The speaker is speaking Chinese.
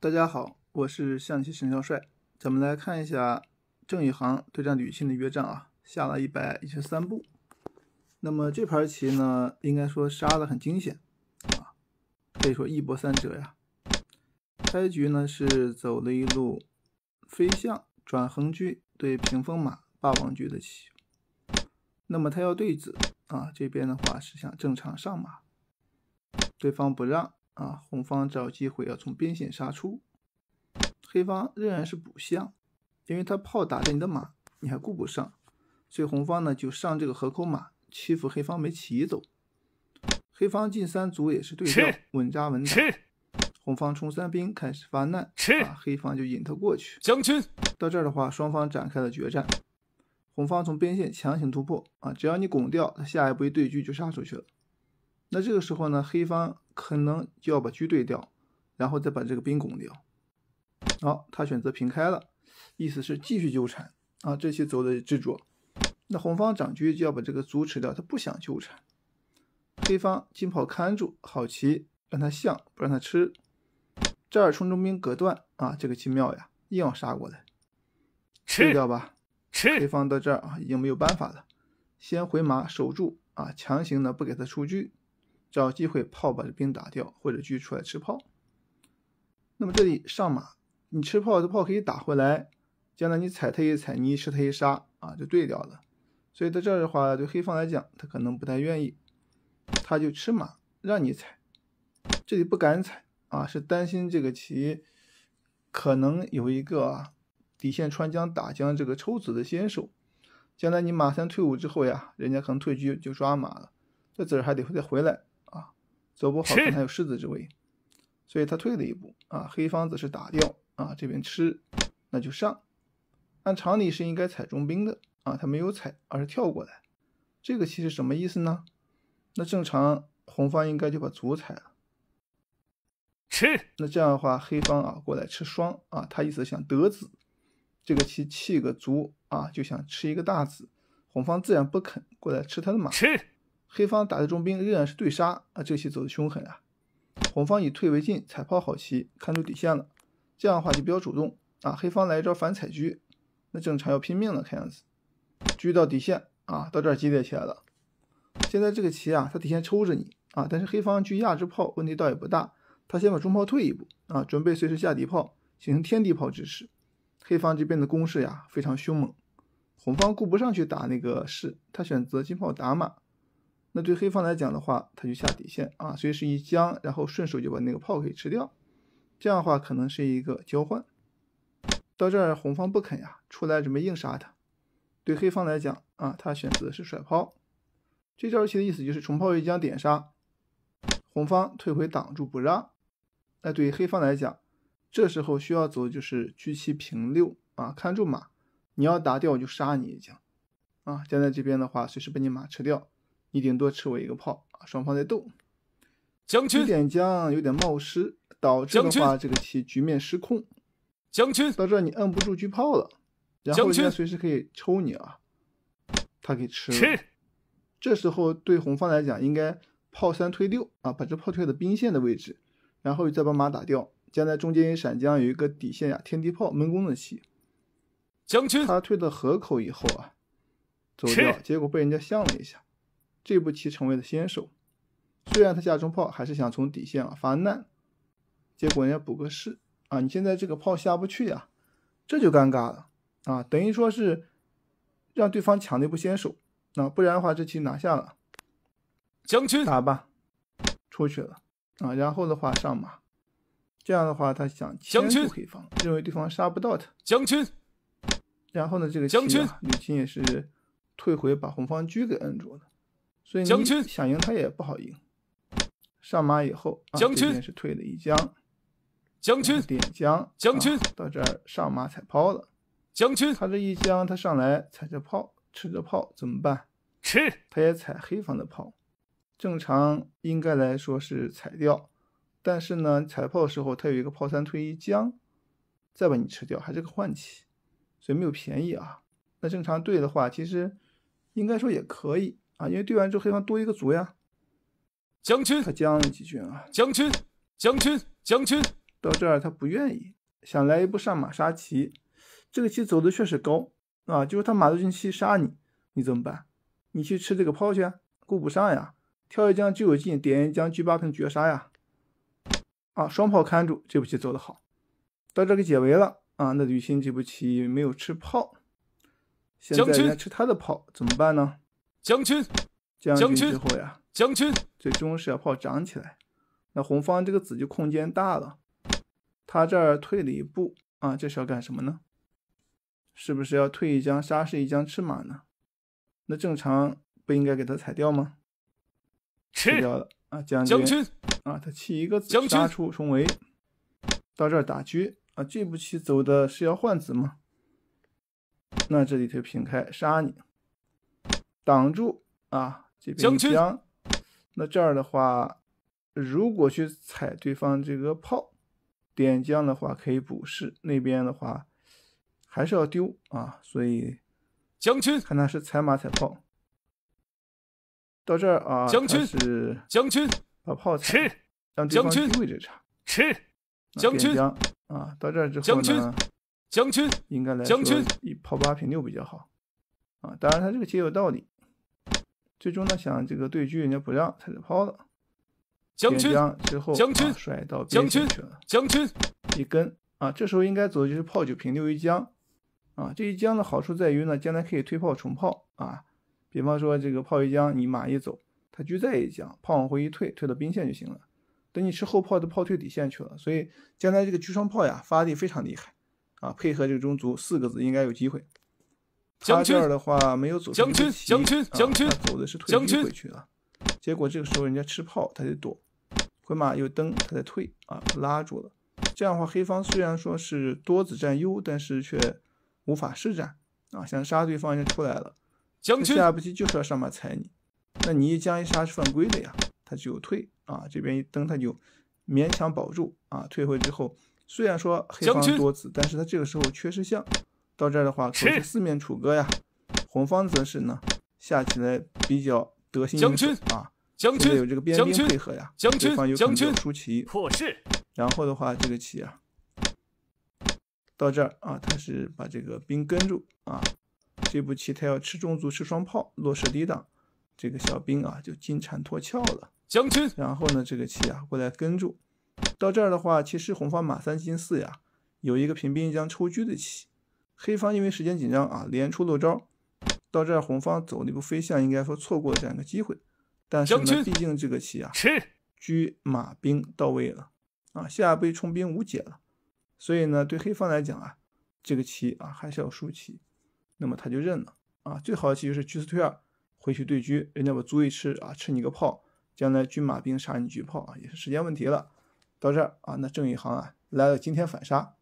大家好，我是象棋神小帅，咱们来看一下郑宇航对战吕钦的约战啊，下了一百一十三步。那么这盘棋呢，应该说杀的很惊险啊，可以说一波三折呀。开局呢是走了一路飞象转横车对屏风马霸王车的棋，那么他要对子啊，这边的话是想正常上马，对方不让。啊，红方找机会要从边线杀出，黑方仍然是补象，因为他炮打着你的马，你还顾不上，所以红方呢就上这个河口马欺负黑方没棋走，黑方进三卒也是对调，稳扎稳打，红方冲三兵开始发难，啊，黑方就引他过去，将军。到这儿的话，双方展开了决战，红方从边线强行突破，啊，只要你拱掉，他下一步一对车就杀出去了。那这个时候呢，黑方可能就要把车对掉，然后再把这个兵拱掉。好，他选择平开了，意思是继续纠缠啊，这些走的执着。那红方长车就要把这个卒吃掉，他不想纠缠。黑方金炮看住，好棋，让他象不让他吃。这儿冲中兵隔断啊，这个棋妙呀，硬要杀过来，吃掉吧。吃。黑方到这儿啊，已经没有办法了，先回马守住啊，强行呢不给他出车。找机会炮把这兵打掉，或者续出来吃炮。那么这里上马，你吃炮，这炮可以打回来。将来你踩他一踩，你一吃他一杀啊，就对掉了。所以在这儿的话，对黑方来讲，他可能不太愿意，他就吃马，让你踩。这里不敢踩啊，是担心这个棋可能有一个底线穿将打将这个抽子的先手。将来你马三退五之后呀，人家可能退车就抓马了，这子还得再回来。走不好，他有士子之威。所以他退了一步啊。黑方子是打掉啊，这边吃，那就上。按常理是应该踩中兵的啊，他没有踩，而是跳过来。这个棋是什么意思呢？那正常红方应该就把卒踩了，吃。那这样的话，黑方啊过来吃双啊，他意思想得子。这个棋弃个卒啊，就想吃一个大子。红方自然不肯过来吃他的马，吃。黑方打的中兵仍然是对杀啊，这棋走的凶狠啊。红方以退为进，踩炮好棋，看出底线了。这样的话就比较主动啊。黑方来一招反踩车，那正常要拼命了，看样子。车到底线啊，到这儿激烈起来了。现在这个棋啊，它底线抽着你啊，但是黑方去压制炮，问题倒也不大。他先把中炮退一步啊，准备随时下底炮，形成天地炮之势。黑方这边的攻势呀非常凶猛，红方顾不上去打那个士，他选择进炮打马。那对黑方来讲的话，他就下底线啊，随时一将，然后顺手就把那个炮给吃掉，这样的话可能是一个交换。到这儿红方不肯呀，出来准备硬杀他。对黑方来讲啊，他选择的是甩炮，这招棋的意思就是重炮一将点杀。红方退回挡住不让。那对于黑方来讲，这时候需要走就是车七平六啊，看住马，你要打掉我就杀你一将啊，将在这边的话随时被你马吃掉。一定多吃我一个炮啊！双方在斗，将军点将，有点冒失，导致的话这个棋局面失控。将军到这你摁不住车炮了，将军随时可以抽你啊！他给吃了。吃，这时候对红方来讲应该炮三推六啊，把这炮推到兵线的位置，然后再把马打掉。将在中间闪将有一个底线呀，天地炮闷攻的棋。将军他推到河口以后啊，走掉，结果被人家象了一下。这步棋成为了先手，虽然他下中炮还是想从底线啊发难，结果人家补个士啊，你现在这个炮下不去啊，这就尴尬了啊，等于说是让对方抢了一步先手，那不然的话这棋拿下了。将军打吧，出去了啊，然后的话上马，这样的话他想牵住黑方，认为对方杀不到他。将军，然后呢这个棋啊，吕青也是退回把红方车给摁住了。所以你想赢他也不好赢。上马以后，将军是退了一将，将军点将，将军到这儿上马踩炮了。将军，他这一将他上来踩着炮，吃着炮怎么办？吃，他也踩黑方的炮。正常应该来说是踩掉，但是呢，踩炮的时候他有一个炮三退一将，再把你吃掉，还是个换气，所以没有便宜啊。那正常对的话，其实应该说也可以。啊，因为对完之后黑方多一个卒呀。将军，他将了几军啊？将军，将军，将军。到这儿他不愿意，想来一步上马杀棋。这个棋走的确实高啊，就是他马六进七杀你，你怎么办？你去吃这个炮去，顾不上呀。跳一将就有进，点一将居八平绝杀呀。啊，双炮看住，这步棋走的好。到这给解围了啊，那吕鑫这步棋没有吃炮，现在来吃他的炮怎么办呢？将军，将军最后呀，将军最终是要炮长起来。那红方这个子就空间大了。他这儿退了一步啊，这是要干什么呢？是不是要退一将杀士一将吃马呢？那正常不应该给他踩掉吗？吃掉了啊，将军啊，他弃一个子杀出重围，到这儿打车啊，这步棋走的是要换子吗？那这里就平开杀你。挡住啊！这边将，那这儿的话，如果去踩对方这个炮，点将的话可以补士，那边的话还是要丢啊，所以将军看他是踩马踩炮。到这儿啊，将军是将军把炮吃，让军，位置差。吃将军将啊，到这儿之后将军将军应该来军以炮八平六比较好啊，当然他这个也有道理。最终呢，想这个对狙人家不让，他就抛了。将军之后摔到边去了。将军一根啊，这时候应该走的就是炮九平六一将。啊，这一将的好处在于呢，将来可以推炮重炮啊。比方说这个炮一将，你马一走，他车再一将，炮往回一退，退到兵线就行了。等你吃后炮的炮退底线去了，所以将来这个车双炮呀，发力非常厉害啊。配合这个中卒四个子，应该有机会。他这儿的话没有走，将军，将军，将军，走的是退兵回去啊。结果这个时候人家吃炮，他就躲，回马又蹬，他在退啊，拉住了。这样的话，黑方虽然说是多子占优，但是却无法施展啊。想杀对方经出来了，将军，下一步棋就是要上马踩你，那你一将一杀是犯规的呀，他就退啊。这边一蹬，他就勉强保住啊。退回之后，虽然说黑方多子，但是他这个时候缺失象。到这儿的话，可是四面楚歌呀。红方则是呢，下起来比较得心应手啊，将有这个边兵配合呀。将对方有很多出棋破势，然后的话，这个棋啊，到这儿啊，他是把这个兵跟住啊。这步棋他要吃中卒，吃双炮，落士抵挡这个小兵啊，就金蝉脱壳了。将军。然后呢，这个棋啊过来跟住。到这儿的话，其实红方马三进四呀，有一个平兵将抽车的棋。黑方因为时间紧张啊，连出漏招，到这儿红方走那步飞象，应该说错过这样一个机会。但是呢，毕竟这个棋啊，车、车、马、兵到位了啊，下步冲兵无解了。所以呢，对黑方来讲啊，这个棋啊还是要输棋，那么他就认了啊。最好的棋就是车四退二回去对车，人家把卒一吃啊，吃你个炮，将来军马兵杀你车炮啊，也是时间问题了。到这儿啊，那郑一航啊来了，今天反杀。